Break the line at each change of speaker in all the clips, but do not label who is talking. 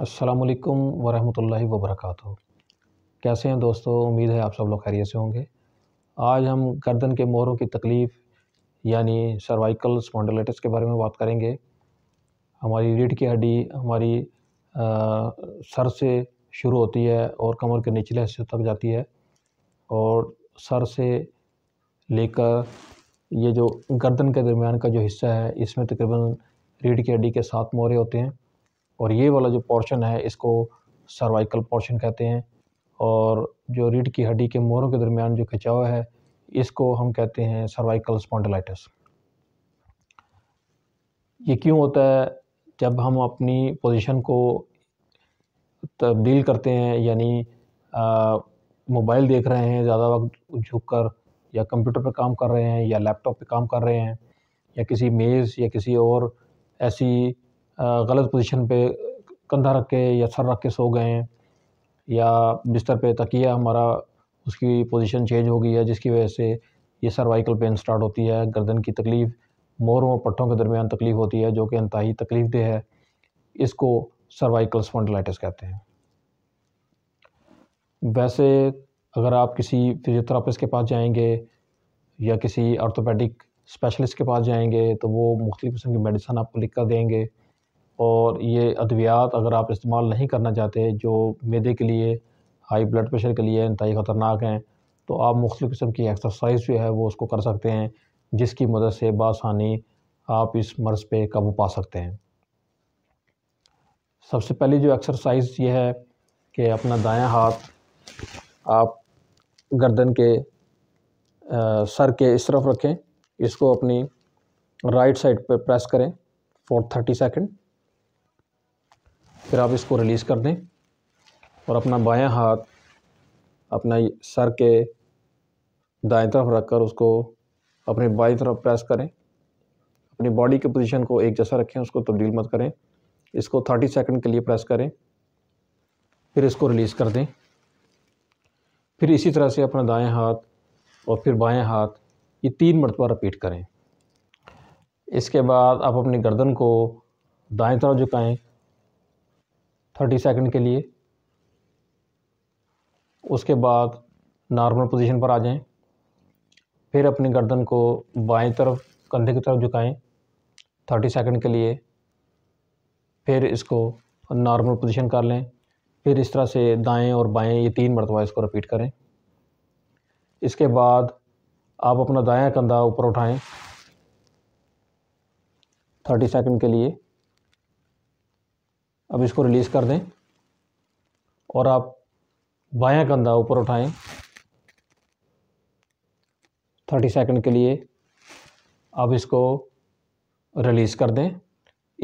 असलकम वरहमल वबरक कैसे हैं दोस्तों उम्मीद है आप सब लोग खैरियत से होंगे आज हम गर्दन के मोरों की तकलीफ़ यानी सर्वाइकल स्पॉन्डोलाइटिस के बारे में बात करेंगे हमारी रीढ़ की हड्डी हमारी आ, सर से शुरू होती है और कमर के निचले हिस्से तक जाती है और सर से लेकर ये जो गर्दन के दरमियान का जो हिस्सा है इसमें तकरीबन रीढ़ की हड्डी के सात मोरे होते हैं और ये वाला जो पोर्शन है इसको सर्वाइकल पोर्शन कहते हैं और जो रीढ़ की हड्डी के मोरों के दरमियान जो खिंचाव है इसको हम कहते हैं सर्वाइकल स्पॉन्डलाइटिस ये क्यों होता है जब हम अपनी पोजीशन को तब्दील करते हैं यानी मोबाइल देख रहे हैं ज़्यादा वक्त झुक कर या कंप्यूटर पर काम कर रहे हैं या लैपटॉप पर काम कर रहे हैं या किसी मेज़ या किसी और ऐसी गलत पोजीशन पे कंधा रख के या सर रख के सो गए हैं या बिस्तर पे तकिया हमारा उसकी पोजीशन चेंज हो गई है जिसकी वजह से ये सर्वाइकल पेन स्टार्ट होती है गर्दन की तकलीफ़ मोरों और पट्टों के दरमियान तकलीफ़ होती है जो कि इंतहाई तकलीफ दे है इसको सर्वाइकल स्पॉन्डलाइटिस कहते हैं वैसे अगर आप किसी फिजियोथेरापिस्ट के पास जाएंगे या किसी आर्थोपेडिक स्पेशलिस्ट के पास जाएंगे तो वो मुख्तलिफ़ किस्म की मेडिसन आपको लिख कर देंगे और ये अद्वियात अगर आप इस्तेमाल नहीं करना चाहते जो मैदे के लिए हाई ब्लड प्रेशर के लिए इंतई ख़तरनाक हैं तो आप मुख्तु किस्म की एक्सरसाइज जो है वो उसको कर सकते हैं जिसकी मदद से बासानी आप इस मर्ज़ पर काबू पा सकते हैं सबसे पहली जो एक्सरसाइज ये है कि अपना दाया हाथ आप गर्दन के आ, सर के इस तरफ रखें इसको अपनी राइट साइड पर प्रेस करें फॉर थर्टी सेकेंड फिर आप इसको रिलीज़ कर दें और अपना बायां हाथ अपना सर के दाएं तरफ रख कर उसको अपने बाई तरफ प्रेस करें अपनी बॉडी के पोजीशन को एक जैसा रखें उसको तब्दील मत करें इसको 30 सेकंड के लिए प्रेस करें फिर इसको रिलीज़ कर दें फिर इसी तरह से अपना दाएं हाथ और फिर बाएं हाथ ये तीन मरतबा रिपीट करें इसके बाद आप अपनी गर्दन को दाएं तरफ झुकाएं थर्टी सेकंड के लिए उसके बाद नॉर्मल पोजीशन पर आ जाएं फिर अपनी गर्दन को बाएं तरफ कंधे की तरफ झुकाएं थर्टी सेकंड के लिए फिर इसको नॉर्मल पोजीशन कर लें फिर इस तरह से दाएं और बाएं ये तीन मरतबा इसको रिपीट करें इसके बाद आप अपना दायां कंधा ऊपर उठाएं थर्टी सेकंड के लिए अब इसको रिलीज़ कर दें और आप बायां कंधा ऊपर उठाएं थर्टी सेकंड के लिए आप इसको रिलीज़ कर दें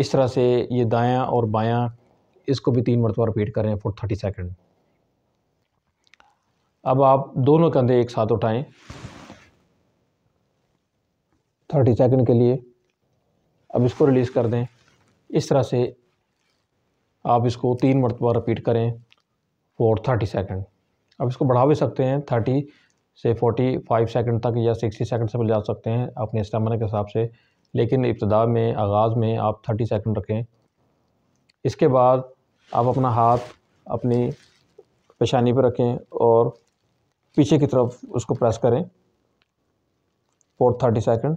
इस तरह से ये दायां और बायां इसको भी तीन मरतबा रिपीट करें फॉर थर्टी सेकंड अब आप दोनों कंधे एक साथ उठाएं थर्टी सेकंड के लिए अब इसको रिलीज़ कर दें इस तरह से आप इसको तीन मरतबा रिपीट करें फॉर थर्टी सेकेंड अब इसको बढ़ा भी सकते हैं थर्टी से फोर्टी फाइव सेकेंड तक या सिक्सटी सेकेंड से जा सकते हैं अपने स्टेमिना के हिसाब से लेकिन इब्तदा में आगाज़ में आप थर्टी सेकेंड रखें इसके बाद आप अपना हाथ अपनी पेशानी पर रखें और पीछे की तरफ उसको प्रेस करें फोर थर्टी सेकेंड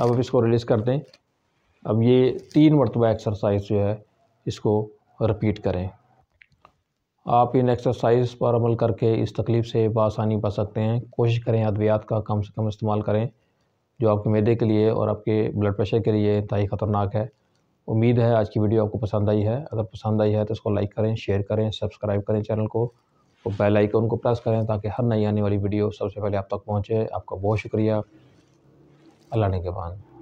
अब आप इसको रिलीज़ कर दें अब ये तीन मरतबा एक्सरसाइज जो है इसको रिपीट करें आप इन एक्सरसाइज पर अमल करके इस तकलीफ़ से बसानी पा सकते हैं कोशिश करें अद्वियात का कम से कम इस्तेमाल करें जो आपके मैदे के लिए और आपके ब्लड प्रेशर के लिए ही ख़तरनाक है उम्मीद है आज की वीडियो आपको पसंद आई है अगर पसंद आई है तो इसको लाइक करें शेयर करें सब्सक्राइब करें चैनल को और बेल आइकन को प्रेस करें ताकि हर नई आने वाली वीडियो सबसे पहले आप तक पहुँचे आपका बहुत शुक्रिया अल्लाह ने के बाद